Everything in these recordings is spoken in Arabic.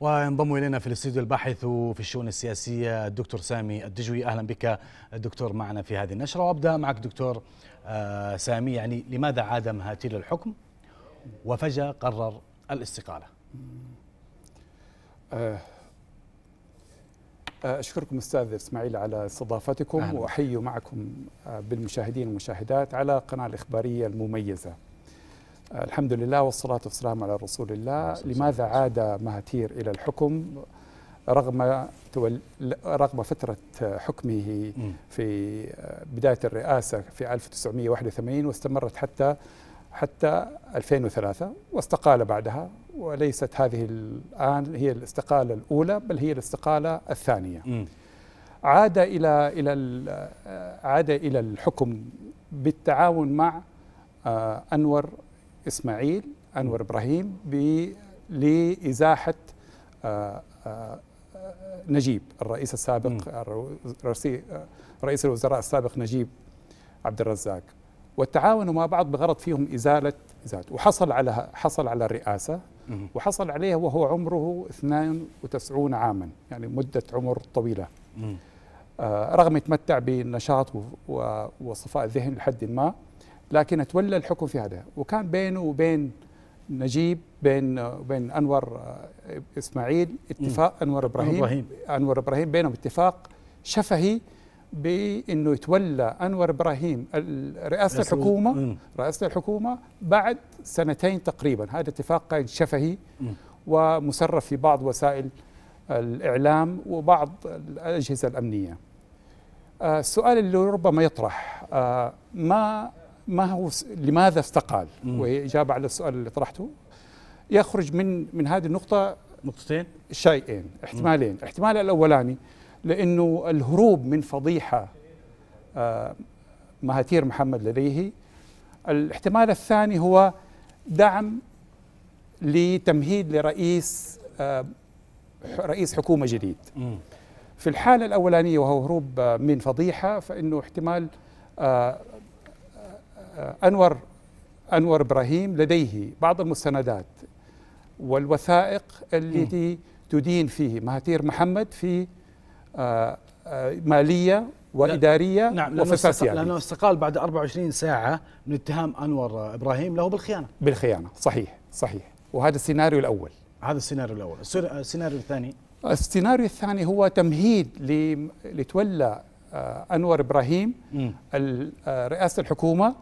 وينضم الينا في الاستديو الباحث في الشؤون السياسيه الدكتور سامي الدجوي اهلا بك دكتور معنا في هذه النشره وابدا معك دكتور آه، سامي يعني لماذا عاد مهاتيل للحكم وفجاه قرر الاستقاله؟ آه، آه، أشكركم أستاذ إسماعيل على استضافتكم وأحيي معكم بالمشاهدين والمشاهدات على القناة الإخبارية المميزة الحمد لله والصلاة والسلام على رسول الله لماذا عاد مهاتير إلى الحكم رغم تول... رغم فترة حكمه في بداية الرئاسة في 1981 واستمرت حتى حتى 2003 واستقال بعدها وليست هذه الآن هي الاستقالة الأولى بل هي الاستقالة الثانية عاد إلى إلى عاد إلى الحكم بالتعاون مع آه، أنور اسماعيل انور ابراهيم لازاحه آه، آه، نجيب الرئيس السابق آه، رئيس الوزراء السابق نجيب عبد الرزاق وتعاونوا مع بعض بغرض فيهم ازاله ازاله وحصل على حصل على الرئاسه وحصل عليها وهو عمره 92 عاما يعني مده عمر طويله رغم يتمتع بالنشاط وصفاء الذهن لحد ما لكن تولى الحكم في هذا وكان بينه وبين نجيب بين وبين انور آه، اسماعيل اتفاق انور ابراهيم ابراهيم انور ابراهيم بينهم اتفاق شفهي بانه يتولى انور ابراهيم رئاسه الحكومه رئاسه الحكومه بعد سنتين تقريبا هذا اتفاق كان شفهي ومسرف في بعض وسائل الاعلام وبعض الاجهزه الامنيه آه، السؤال اللي ربما يطرح آه، ما ما هو لماذا استقال وهي إجابة على السؤال اللي طرحته يخرج من من هذه النقطة نقطتين شيئين احتمالين الاحتمال الأولاني لأنه الهروب من فضيحة آه مهاتير محمد لديه الاحتمال الثاني هو دعم لتمهيد لرئيس آه رئيس حكومة جديد في الحالة الأولانية وهو هروب آه، من فضيحة فإنه احتمال آه أنور أنور إبراهيم لديه بعض المستندات والوثائق التي تدين فيه مهاتير محمد في آه، آه، مالية وإدارية نعم لأنه استقال بعد 24 ساعة من اتهام أنور إبراهيم له بالخيانة بالخيانة صحيح صحيح وهذا السيناريو الأول هذا السيناريو الأول السيناريو الثاني السيناريو الثاني هو تمهيد لتولى آه، أنور إبراهيم رئاسة الحكومة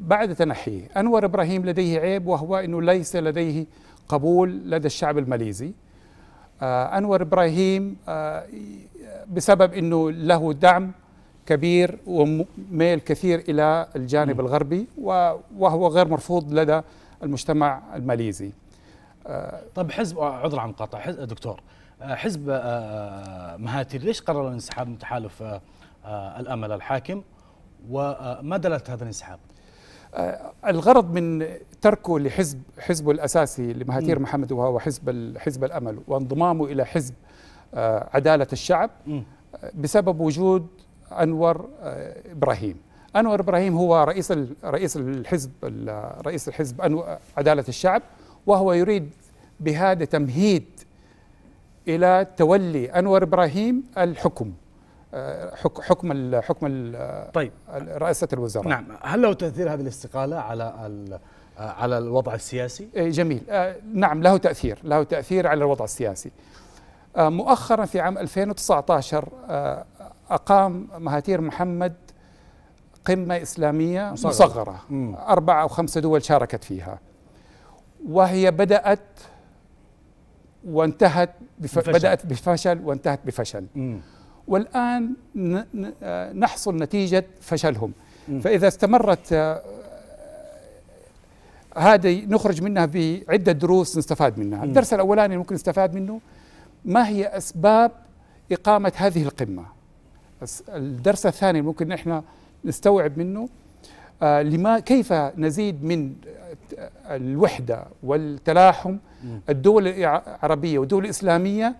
بعد تنحيه أنور إبراهيم لديه عيب وهو أنه ليس لديه قبول لدى الشعب الماليزي آه، أنور إبراهيم آه، بسبب أنه له دعم كبير وميل كثير إلى الجانب الغربي وهو غير مرفوض لدى المجتمع الماليزي آه، طب حزب عذر عن مقاطع دكتور حزب مهاتي ليش قرر الانسحاب من تحالف الأمل الحاكم وما دلالة هذا الانسحاب؟ آه، الغرض من تركه لحزب حزبه الاساسي لمهاتير م. محمد وهو حزب حزب الامل وانضمامه الى حزب آه، عداله الشعب م. بسبب وجود انور آه، ابراهيم انور ابراهيم هو رئيس رئيس الحزب رئيس الحزب عداله الشعب وهو يريد بهذا تمهيد الى تولي انور ابراهيم الحكم حكم حكم طيب رئاسه الوزراء نعم هل له تاثير هذه الاستقاله على على الوضع السياسي؟ إيه، جميل آه، نعم له تاثير له تاثير على الوضع السياسي آه، مؤخرا في عام 2019 آه، اقام مهاتير محمد قمه اسلاميه مصغره, مصغرة. اربع او خمسه دول شاركت فيها وهي بدات وانتهت بف... بدات بفشل وانتهت بفشل مم. والآن آه، نحصل نتيجة فشلهم فإذا استمرت آه، هذه نخرج منها بعدة دروس نستفاد منها الدرس الأولاني ممكن نستفاد منه ما هي أسباب إقامة هذه القمة الدرس الثاني ممكن نحن نستوعب منه آه، لما كيف نزيد من الوحدة والتلاحم الدول العربية والدول الإسلامية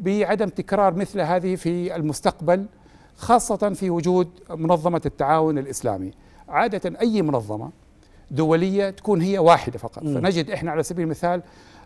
بعدم تكرار مثل هذه في المستقبل خاصة في وجود منظمة التعاون الإسلامي عادة أي منظمة دولية تكون هي واحدة فقط م. فنجد إحنا على سبيل المثال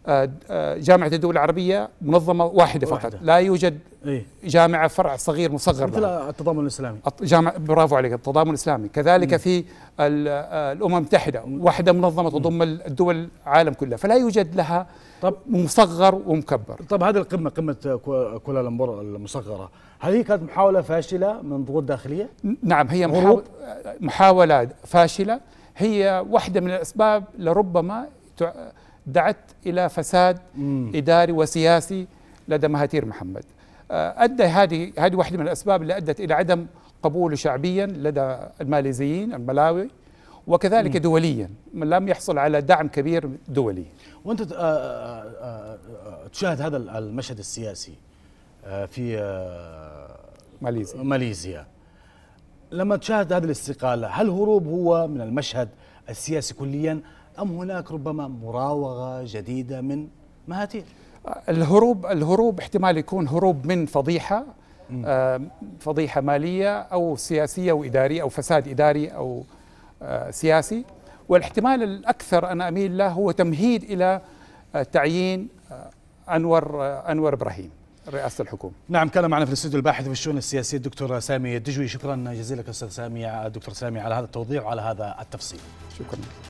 آه، آه، جامعة الدول العربية منظمة واحدة فقط لا يوجد إيه؟ جامعة فرع صغير مصغر مثل التضامن الإسلامي جامعة برافو عليك التضامن الإسلامي كذلك م. في آه، الأمم المتحدة واحدة منظمة تضم الدول العالم كلها فلا يوجد لها طب مصغر ومكبر طب هذه القمة قمة كوالالمبور المصغرة هل هي كانت محاولة فاشلة من ضغوط داخلية؟ نعم هي محاولة, محاولة فاشلة هي واحدة من الأسباب لربما دعت إلى فساد مم. إداري وسياسي لدى مهاتير محمد آه، أدى هذه هذه واحدة من الأسباب اللي أدت إلى عدم قبوله شعبيا لدى الماليزيين الملاوي وكذلك مم. دوليا لم يحصل على دعم كبير دولي وانت آه، آه، تشاهد هذا المشهد السياسي في ماليزيا ماليزيا لما تشاهد هذه الاستقالة هل هروب هو من المشهد السياسي كليا أم هناك ربما مراوغة جديدة من مهاتير الهروب الهروب احتمال يكون هروب من فضيحة آه، فضيحة مالية أو سياسية وإدارية أو فساد إداري أو آه، سياسي والاحتمال الأكثر أنا أميل له هو تمهيد إلى آه، تعيين أنور أنور إبراهيم رئاسه الحكومه. نعم كان معنا في الاستوديو الباحث في الشؤون السياسيه الدكتور سامي الدجوي، شكرا جزيلا لك استاذ سامي دكتور سامي على هذا التوضيح وعلى هذا التفصيل. شكرا.